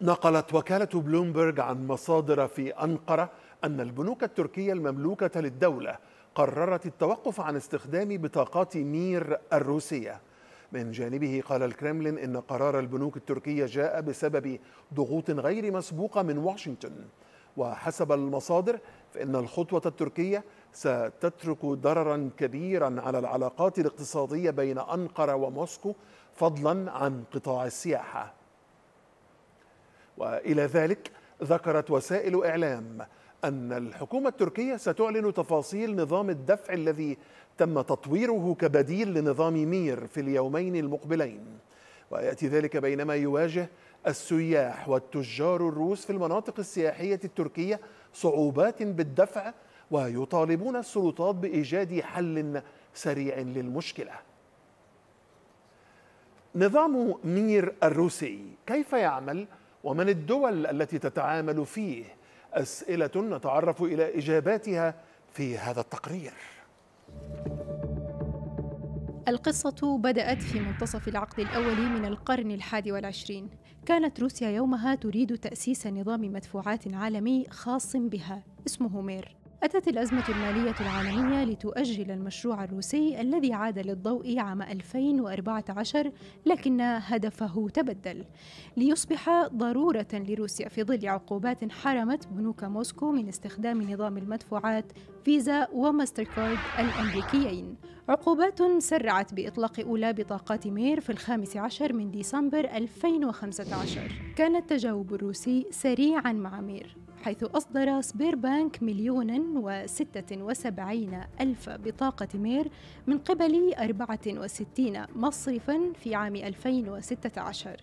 نقلت وكالة بلومبرج عن مصادر في أنقرة أن البنوك التركية المملوكة للدولة قررت التوقف عن استخدام بطاقات مير الروسية من جانبه قال الكرملين إن قرار البنوك التركية جاء بسبب ضغوط غير مسبوقة من واشنطن وحسب المصادر فإن الخطوة التركية ستترك ضررا كبيرا على العلاقات الاقتصادية بين أنقرة وموسكو فضلا عن قطاع السياحة والى ذلك ذكرت وسائل اعلام ان الحكومه التركيه ستعلن تفاصيل نظام الدفع الذي تم تطويره كبديل لنظام مير في اليومين المقبلين وياتي ذلك بينما يواجه السياح والتجار الروس في المناطق السياحيه التركيه صعوبات بالدفع ويطالبون السلطات بايجاد حل سريع للمشكله نظام مير الروسي كيف يعمل ومن الدول التي تتعامل فيه أسئلة نتعرف إلى إجاباتها في هذا التقرير القصة بدأت في منتصف العقد الأول من القرن الحادي والعشرين كانت روسيا يومها تريد تأسيس نظام مدفوعات عالمي خاص بها اسمه مير أتت الأزمة المالية العالمية لتؤجل المشروع الروسي الذي عاد للضوء عام 2014 لكن هدفه تبدل ليصبح ضرورة لروسيا في ظل عقوبات حرمت بنوك موسكو من استخدام نظام المدفوعات فيزا وماستركارد الأمريكيين عقوبات سرعت بإطلاق أولى بطاقات مير في الخامس عشر من ديسمبر 2015 كان التجاوب الروسي سريعا مع مير حيث أصدر سبير بانك مليونا وستة وسبعين ألف بطاقة مير من قبل 64 مصرفا في عام 2016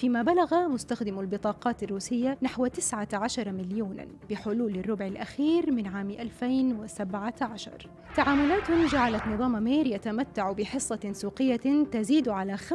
فيما بلغ مستخدم البطاقات الروسية نحو 19 مليونا بحلول الربع الأخير من عام 2017 تعاملات جعلت نظام مير يتمتع بحصة سوقية تزيد على 25%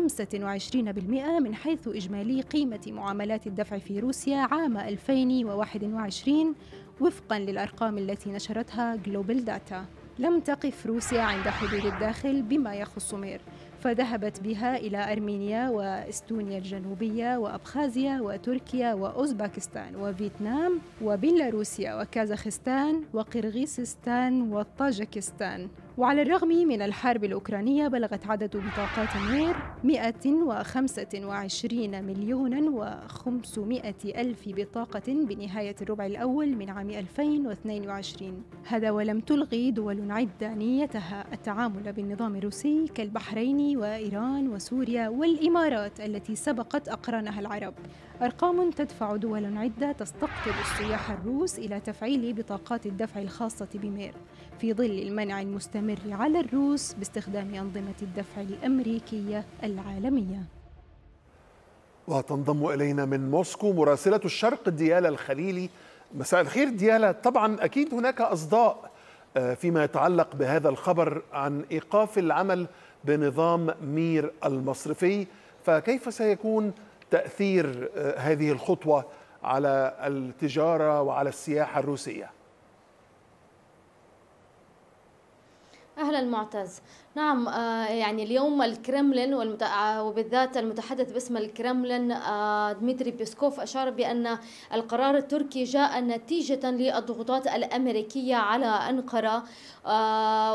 من حيث إجمالي قيمة معاملات الدفع في روسيا عام 2021 وفقا للأرقام التي نشرتها جلوبال داتا لم تقف روسيا عند حدود الداخل بما يخص مير فذهبت بها إلى أرمينيا وإستونيا الجنوبية وأبخازيا وتركيا وأوزباكستان وفيتنام وبيلاروسيا وكازاخستان وقرغيزستان وطاجكستان وعلى الرغم من الحرب الأوكرانية بلغت عدد بطاقات النير 125 مليون و500 ألف بطاقة بنهاية الربع الأول من عام 2022 هذا ولم تلغي دول عدة نيتها التعامل بالنظام الروسي كالبحرين وإيران وسوريا والإمارات التي سبقت أقرانها العرب أرقام تدفع دول عدة تستقطب السياح الروس إلى تفعيل بطاقات الدفع الخاصة بمير في ظل المنع المستمر على الروس باستخدام أنظمة الدفع الأمريكية العالمية وتنضم إلينا من موسكو مراسلة الشرق ديالا الخليلي مساء الخير ديالا طبعا أكيد هناك أصداء آه، فيما يتعلق بهذا الخبر عن إيقاف العمل بنظام مير المصرفي فكيف سيكون تاثير آه، هذه الخطوه على التجاره وعلى السياحه الروسيه أه، على المعتز نعم آه، يعني اليوم الكرملين آه، وبالذات المتحدث باسم الكرملين آه، ديمتري بيسكوف أشار بأن القرار التركي جاء نتيجة للضغوطات الأمريكية على أنقرة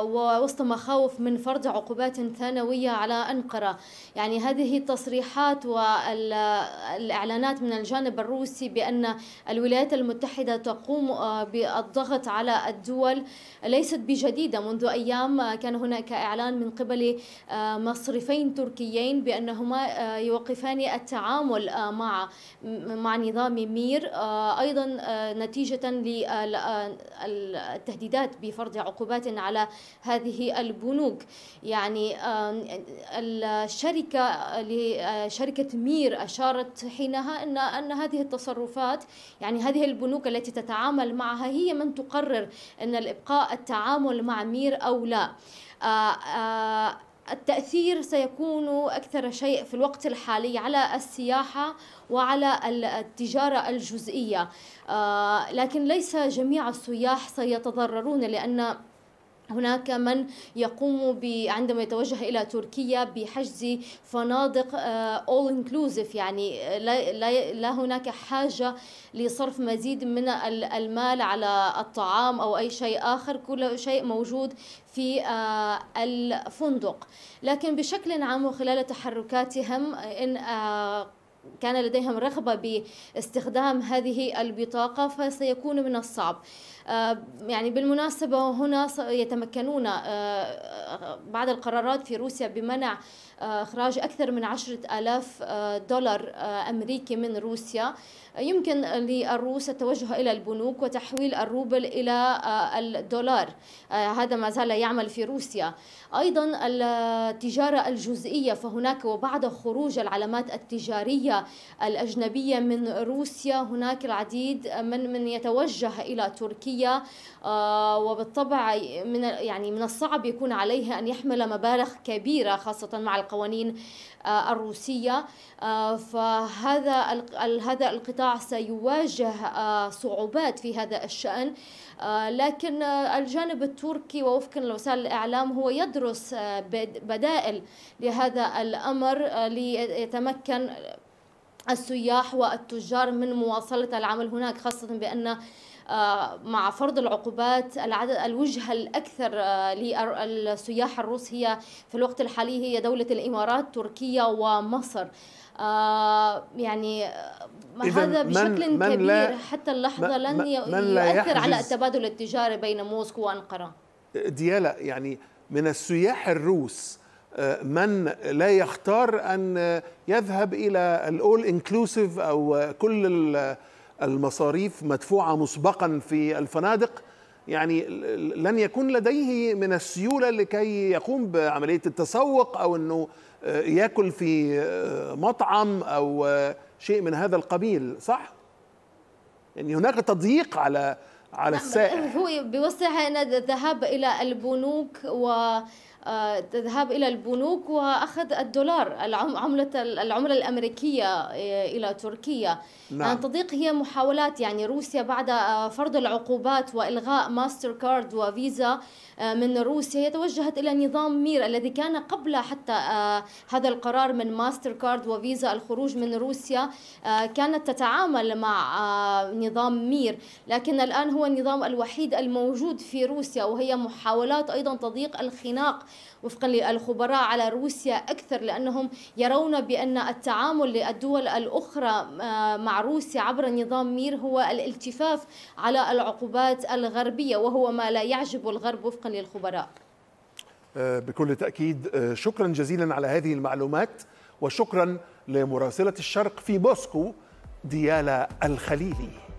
ووسط مخاوف من فرض عقوبات ثانوية على أنقرة يعني هذه التصريحات والإعلانات من الجانب الروسي بأن الولايات المتحدة تقوم بالضغط على الدول ليست بجديدة منذ أيام كان هناك إعلان من قبل آه، مصرفين تركيين بأنهما آه، يوقفان التعامل آه، مع مع نظام مير أيضا نتيجة للتهديدات بفرض عقوبات على هذه البنوك يعني الشركة لشركة مير أشارت حينها أن أن هذه التصرفات يعني هذه البنوك التي تتعامل معها هي من تقرر أن الإبقاء التعامل مع مير أو لا آه، آه، التأثير سيكون أكثر شيء في الوقت الحالي على السياحة وعلى التجارة الجزئية آه، لكن ليس جميع السياح سيتضررون لأن هناك من يقوم ب... عندما يتوجه الى تركيا بحجز فنادق اول آه، انكلوزيف يعني آه، لا, لا, لا هناك حاجه لصرف مزيد من المال على الطعام او اي شيء اخر كل شيء موجود في آه، الفندق لكن بشكل عام وخلال تحركاتهم ان كان لديهم رغبة باستخدام هذه البطاقة فسيكون من الصعب آه، يعني بالمناسبة هنا يتمكنون آه، بعض القرارات في روسيا بمنع إخراج آه، أكثر من عشرة ألاف آه، دولار آه، أمريكي من روسيا يمكن للروس التوجه إلى البنوك وتحويل الروبل إلى الدولار هذا ما زال يعمل في روسيا أيضا التجارة الجزئية فهناك وبعد خروج العلامات التجارية الأجنبية من روسيا هناك العديد من من يتوجه إلى تركيا وبالطبع من يعني من الصعب يكون عليها أن يحمل مبالغ كبيرة خاصة مع القوانين آه، الروسية آه، فهذا هذا القطاع سيواجه آه، صعوبات في هذا الشأن لكن الجانب التركي ووفقا لوسائل الإعلام هو يدرس بدائل لهذا الأمر ليتمكن السياح والتجار من مواصلة العمل هناك خاصة بأن آه، مع فرض العقوبات العدد الوجهة الأكثر آه، للسياح الروس هي في الوقت الحالي هي دولة الإمارات تركيا ومصر آه، يعني هذا بشكل من كبير لا حتى اللحظة لن من يؤثر على التبادل التجاري بين موسكو وأنقرة ديالا يعني من السياح الروس من لا يختار ان يذهب الى الاول انكلوسيف او كل المصاريف مدفوعه مسبقا في الفنادق يعني لن يكون لديه من السيوله لكي يقوم بعمليه التسوق او انه ياكل في مطعم او شيء من هذا القبيل صح يعني هناك تضييق على على نعم، السائح هو بيوسعها ان الذهاب الى البنوك و الذهاب آه، إلى البنوك وأخذ الدولار عملة العملة الأمريكية آه، إلى تركيا نعم. أن آه، تضيق هي محاولات يعني روسيا بعد فرض العقوبات وإلغاء ماستر كارد وفيزا من روسيا هي توجهت إلى نظام مير الذي كان قبل حتى هذا القرار من ماستر كارد وفيزا الخروج من روسيا كانت تتعامل مع نظام مير لكن الآن هو النظام الوحيد الموجود في روسيا وهي محاولات أيضا تضييق الخناق وفقا للخبراء على روسيا أكثر لأنهم يرون بأن التعامل للدول الأخرى آه، مع روسيا عبر نظام مير هو الالتفاف على العقوبات الغربية وهو ما لا يعجب الغرب وفقا للخبراء آه، بكل تأكيد آه، شكرا جزيلا على هذه المعلومات وشكرا لمراسلة الشرق في موسكو ديالا الخليلي